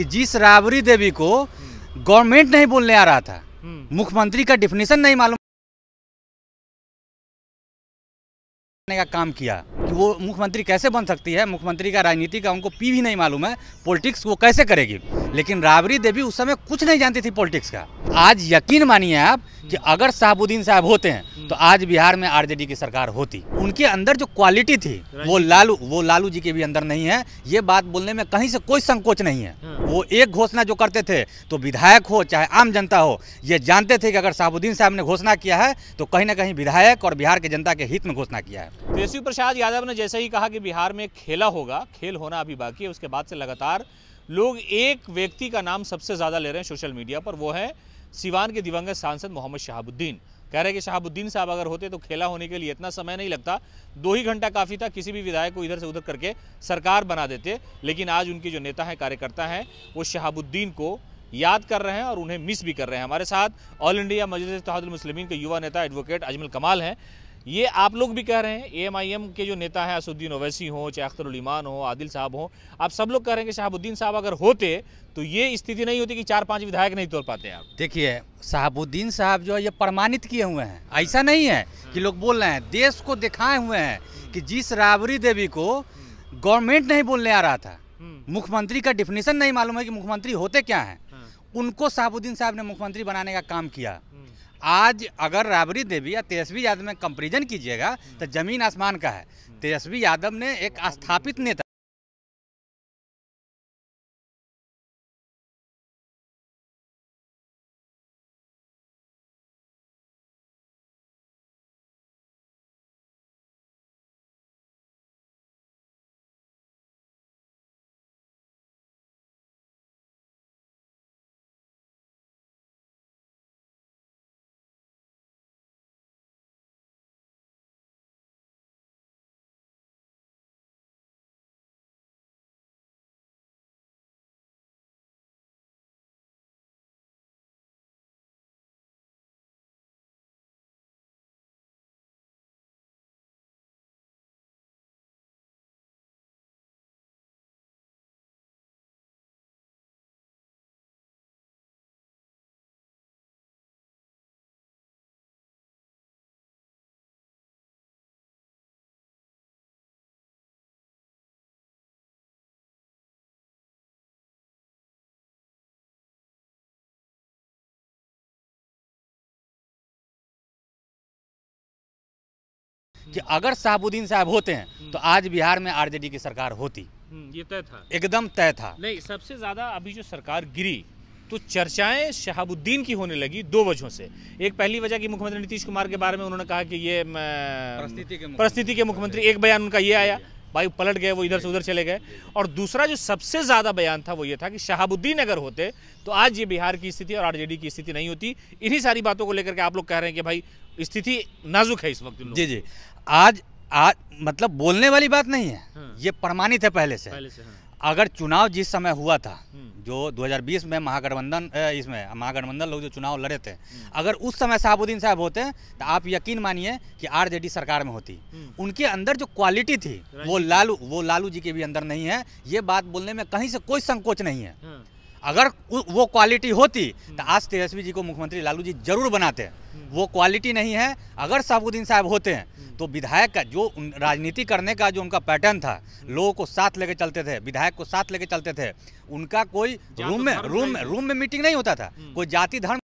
कि जिस राबड़ी देवी को गवर्नमेंट नहीं बोलने आ रहा था हम्म। मुख्यमंत्री का डिफिनेशन नहीं मालूम का काम किया कि वो मुख्यमंत्री कैसे बन सकती है मुख्यमंत्री का राजनीति का उनको पी भी नहीं मालूम है पॉलिटिक्स वो कैसे करेगी लेकिन राबड़ी देवी उस समय कुछ नहीं जानती थी पॉलिटिक्स का आज यकीन मानिए आप कि अगर साहबुद्दीन साहब होते हैं हम्म। तो आज बिहार में आरजेडी की सरकार होती उनके अंदर जो क्वालिटी थी वो लालू वो लालू जी के भी अंदर नहीं है ये बात बोलने में कहीं से कोई संकोच नहीं है हाँ। वो एक घोषणा जो करते थे तो विधायक हो चाहे आम जनता हो ये जानते थे कि अगर शहाबुद्दीन साहब ने घोषणा किया है तो कहीं ना कहीं विधायक और बिहार के जनता के हित में घोषणा किया है तेजस्वी प्रसाद यादव ने जैसे ही कहा कि बिहार में खेला होगा खेल होना अभी बाकी है उसके बाद से लगातार लोग एक व्यक्ति का नाम सबसे ज़्यादा ले रहे हैं सोशल मीडिया पर वो है सिवान के दिवंगत सांसद मोहम्मद शहाबुद्दीन कह रहे कि शहाबुद्दीन साहब अगर होते तो खेला होने के लिए इतना समय नहीं लगता दो ही घंटा काफ़ी था किसी भी विधायक को इधर से उधर करके सरकार बना देते लेकिन आज उनके जो नेता हैं कार्यकर्ता हैं वो शहाबुद्दीन को याद कर रहे हैं और उन्हें मिस भी कर रहे हैं हमारे साथ ऑल इंडिया मजलिस तहदुलमसलमिन के युवा नेता एडवोकेट अजमल कमाल हैं ये आप लोग भी कह रहे हैं एएमआईएम के जो नेता हैं असुद्दीन ओवैसी हों चाहे अख्तर अख्तरुलीमान हो आदिल साहब हों आप सब लोग कह रहे हैं कि शहाबुद्दीन साहब अगर होते तो ये स्थिति नहीं होती कि चार पांच विधायक नहीं तोड़ पाते आप देखिए शहाबुद्दीन साहब जो है ये प्रमाणित किए हुए हैं ऐसा नहीं है कि लोग बोल रहे हैं देश को दिखाए हुए हैं कि जिस राबरी देवी को गवर्नमेंट नहीं बोलने आ रहा था मुख्यमंत्री का डिफिनेशन नहीं मालूम है कि मुख्यमंत्री होते क्या हैं हाँ। उनको शाहबुद्दीन साहब ने मुख्यमंत्री बनाने का काम किया आज अगर राबड़ी देवी या तेजस्वी यादव में कंपेरिजन कीजिएगा तो जमीन आसमान का है तेजस्वी यादव ने एक स्थापित नेता कि अगर साहबुद्दीन साहब होते हैं हम्म। तो आज बिहार में आरजेडी की सरकार होती हम्म, ये तय था एकदम तय था नहीं सबसे ज्यादा अभी जो सरकार गिरी तो चर्चाएं शहाबुद्दीन की होने लगी दो वजहों से एक पहली वजह कि मुख्यमंत्री नीतीश कुमार के बारे में उन्होंने कहा कि ये परिस्थिति के मुख्यमंत्री एक बयान उनका ये आया भाई पलट गए वो इधर से उधर चले गए और दूसरा जो सबसे ज़्यादा बयान था वो ये था कि शहाबुद्दीन अगर होते तो आज ये बिहार की स्थिति और आरजेडी की स्थिति नहीं होती इन्हीं सारी बातों को लेकर के आप लोग कह रहे हैं कि भाई स्थिति नाजुक है इस वक्त जी जी आज आज मतलब बोलने वाली बात नहीं है हाँ। ये प्रमाणित है पहले से, पहले से हाँ। अगर चुनाव जिस समय हुआ था हम्म। जो 2020 में महागठबंधन इसमें महागठबंधन लोग जो चुनाव लड़े थे हम्म। अगर उस समय साहबुद्दीन साहब होते तो आप यकीन मानिए कि आरजेडी सरकार में होती हम्म। उनके अंदर जो क्वालिटी थी वो लालू वो लालू जी के भी अंदर नहीं है ये बात बोलने में कहीं से कोई संकोच नहीं है हाँ। अगर वो क्वालिटी होती हम्म। तो आज तेजस्वी जी को मुख्यमंत्री लालू जी जरूर बनाते हैं हम्म। वो क्वालिटी नहीं है अगर साहबुद्दीन साहब होते हैं हम्म। तो विधायक का जो राजनीति करने का जो उनका पैटर्न था लोगों को साथ लेके चलते थे विधायक को साथ लेके चलते थे उनका कोई रूम तो में रूम रूम में मीटिंग नहीं होता था कोई जाति धर्म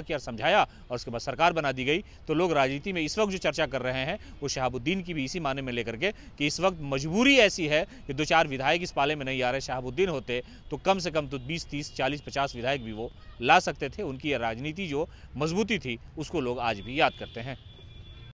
किया और समझाया और उसके बाद सरकार बना दी गई तो लोग राजनीति में इस वक्त जो चर्चा कर रहे हैं वो शहाबुद्दीन की भी इसी माने में लेकर के कि इस वक्त मजबूरी ऐसी है कि दो चार विधायक इस पाले में नहीं आ रहे शहाबुद्दीन होते तो कम से कम तो बीस तीस चालीस पचास विधायक भी वो ला सकते थे उनकी राजनीति जो मजबूती थी उसको लोग आज भी याद करते हैं